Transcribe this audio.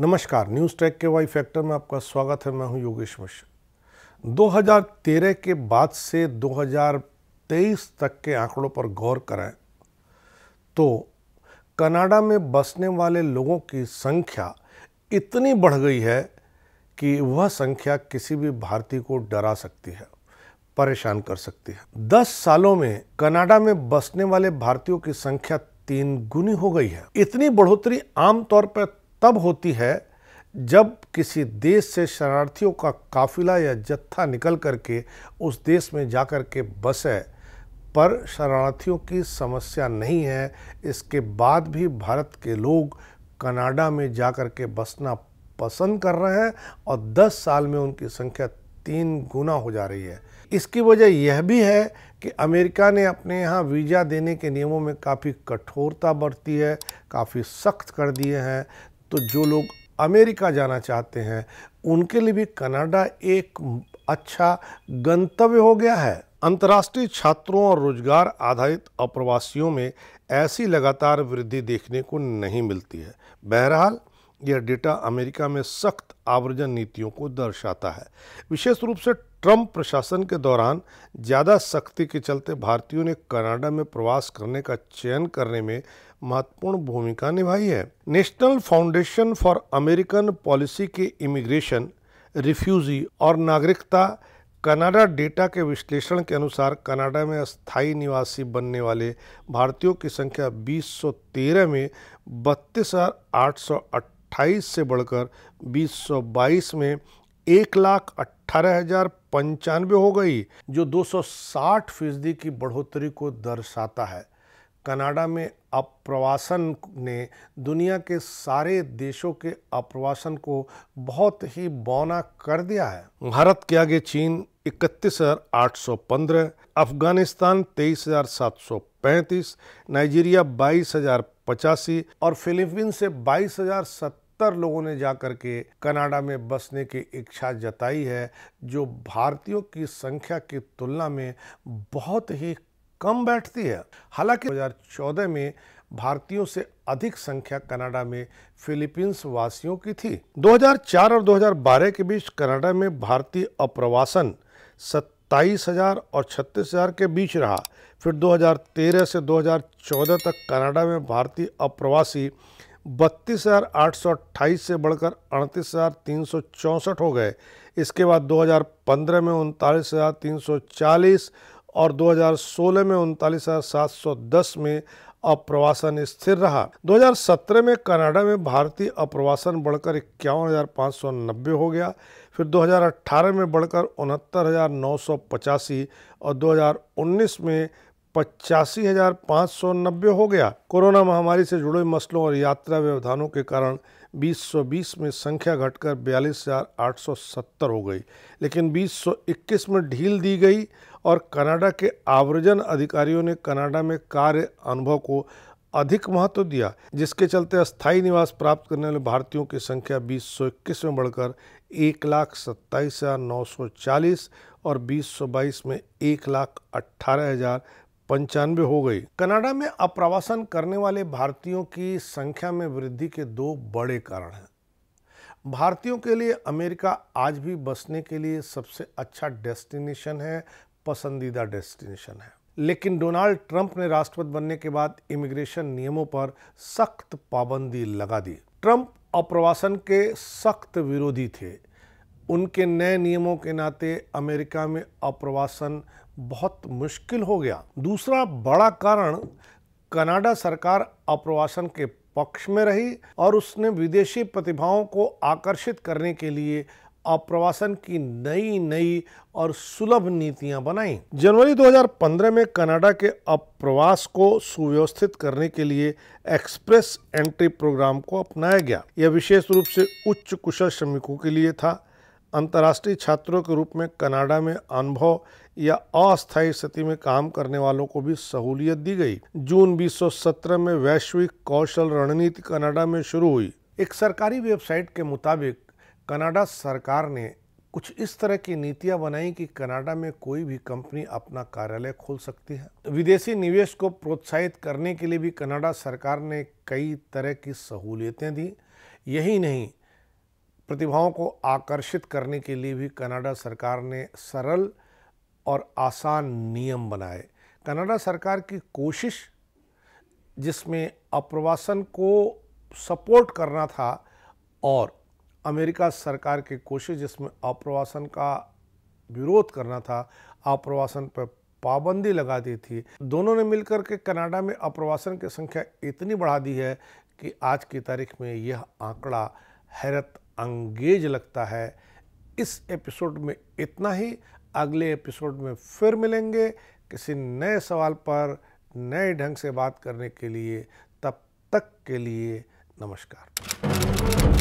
नमस्कार News Track के Y factor में आपका स्वागत है मैं हूं योगेश मिश्र 2013 के बाद से 2023 तक के आंकड़ों पर गौर करें तो कनाडा में बसने वाले लोगों की संख्या इतनी बढ़ गई है कि वह संख्या किसी भी भारतीय को डरा सकती है परेशान कर सकती है 10 सालों में कनाडा में बसने वाले भारतीयों की संख्या तीन गुनी हो गई है इतनी बढ़ोतरी आमतौर पर तब होती है जब किसी देश से शरणार्थियों का काफिला या जत्था निकल करके उस देश में जा कर के बसे पर शरणार्थियों की समस्या नहीं है इसके बाद भी भारत के लोग कनाडा में जा कर के बसना पसंद कर रहे हैं और 10 साल में उनकी संख्या तीन गुना हो जा रही है इसकी वजह यह भी है कि अमेरिका ने अपने यहाँ वीज़ा देने के नियमों में काफ़ी कठोरता बरती है काफ़ी सख्त कर दिए हैं तो जो लोग अमेरिका जाना चाहते हैं उनके लिए भी कनाडा एक अच्छा गंतव्य हो गया है अंतर्राष्ट्रीय छात्रों और रोजगार आधारित अप्रवासियों में ऐसी लगातार वृद्धि देखने को नहीं मिलती है बहरहाल यह डेटा अमेरिका में सख्त आवर्जन नीतियों को दर्शाता है विशेष रूप से ट्रंप प्रशासन के दौरान ज़्यादा सख्ती के चलते भारतीयों ने कनाडा में प्रवास करने का चयन करने में महत्वपूर्ण भूमिका निभाई है National Foundation for American Policy के इमिग्रेशन रिफ्यूजी और नागरिकता कनाडा डेटा के विश्लेषण के अनुसार कनाडा में स्थायी निवासी बनने वाले भारतीयों की संख्या 2013 में बत्तीस अट्ठाईस से बढ़कर 2022 में एक लाख अट्ठारह हजार पंचानवे हो गई जो 260 फीसदी की बढ़ोतरी को दर्शाता है कनाडा में अप्रवासन ने दुनिया के सारे देशों के अप्रवासन को बहुत ही बौना कर दिया है भारत के आगे चीन इकतीस हज़ार आठ सौ पंद्रह अफगानिस्तान तेईस हज़ार सात सौ पैंतीस नाइजीरिया बाईस हज़ार पचासी और फिलीपीन से बाईस हज़ार सत्तर सत्तर लोगों ने जाकर के कनाडा में बसने की इच्छा जताई है जो भारतीयों की संख्या की तुलना में बहुत ही कम बैठती है हालांकि 2014 में भारतीयों से अधिक संख्या कनाडा में फिलीपींस वासियों की थी 2004 और 2012 के बीच कनाडा में भारतीय अप्रवासन सत्ताईस हजार और छत्तीस हजार के बीच रहा फिर 2013 से 2014 तक कनाडा में भारतीय अप्रवासी बत्तीस हज़ार आठ सौ अट्ठाईस से बढ़कर अड़तीस हज़ार तीन सौ हो गए इसके बाद 2015 में उनतालीस हज़ार तीन सौ चालीस और 2016 में उनतालीस हज़ार सात सौ दस में अप्रवासन स्थिर रहा 2017 में कनाडा में भारतीय अप्रवासन बढ़कर इक्यावन हो गया फिर 2018 में बढ़कर उनहत्तर और 2019 में पचासी हजार पाँच सौ नब्बे हो गया कोरोना महामारी से जुड़े मसलों और यात्रा व्यवधानों के कारण 2020 में संख्या घटकर बयालीस हजार आठ सौ सत्तर हो गई लेकिन 2021 में ढील दी गई और कनाडा के आवर्जन अधिकारियों ने कनाडा में कार्य अनुभव को अधिक महत्व दिया जिसके चलते अस्थायी निवास प्राप्त करने वाले भारतीयों की संख्या 2021 में बढ़कर एक लाख सत्ताईस हज़ार नौ सौ चालीस और 2022 में एक लाख अट्ठारह हज़ार पंचानवे हो गई कनाडा में अप्रवासन करने वाले भारतीयों की संख्या में वृद्धि के दो बड़े कारण हैं भारतीयों के लिए अमेरिका आज भी बसने के लिए सबसे अच्छा डेस्टिनेशन है पसंदीदा डेस्टिनेशन है लेकिन डोनाल्ड ट्रंप ने राष्ट्रपति बनने के बाद इमिग्रेशन नियमों पर सख्त पाबंदी लगा दी ट्रंप अप्रवासन के सख्त विरोधी थे उनके नए नियमों के नाते अमेरिका में अप्रवासन बहुत मुश्किल हो गया दूसरा बड़ा कारण कनाडा सरकार अप्रवासन के पक्ष में रही और उसने विदेशी प्रतिभाओं को आकर्षित करने के लिए अप्रवासन की नई नई और सुलभ नीतियां बनाई जनवरी 2015 में कनाडा के अप्रवास को सुव्यवस्थित करने के लिए एक्सप्रेस एंट्री प्रोग्राम को अपनाया गया यह विशेष रूप से उच्च कुशल श्रमिकों के लिए था अंतर्राष्ट्रीय छात्रों के रूप में कनाडा में अनुभव या अस्थायी स्थिति में काम करने वालों को भी सहूलियत दी गई जून 2017 में वैश्विक कौशल रणनीति कनाडा में शुरू हुई एक सरकारी वेबसाइट के मुताबिक कनाडा सरकार ने कुछ इस तरह की नीतियां बनाई कि कनाडा में कोई भी कंपनी अपना कार्यालय खोल सकती है विदेशी निवेश को प्रोत्साहित करने के लिए भी कनाडा सरकार ने कई तरह की सहूलियतें दी यही नहीं प्रतिभाओं को आकर्षित करने के लिए भी कनाडा सरकार ने सरल और आसान नियम बनाए कनाडा सरकार की कोशिश जिसमें अप्रवासन को सपोर्ट करना था और अमेरिका सरकार की कोशिश जिसमें अप्रवासन का विरोध करना था अप्रवासन पर पाबंदी लगा दी थी दोनों ने मिलकर के कनाडा में अप्रवासन की संख्या इतनी बढ़ा दी है कि आज की तारीख में यह आंकड़ा हैरत अंगेज लगता है इस एपिसोड में इतना ही अगले एपिसोड में फिर मिलेंगे किसी नए सवाल पर नए ढंग से बात करने के लिए तब तक के लिए नमस्कार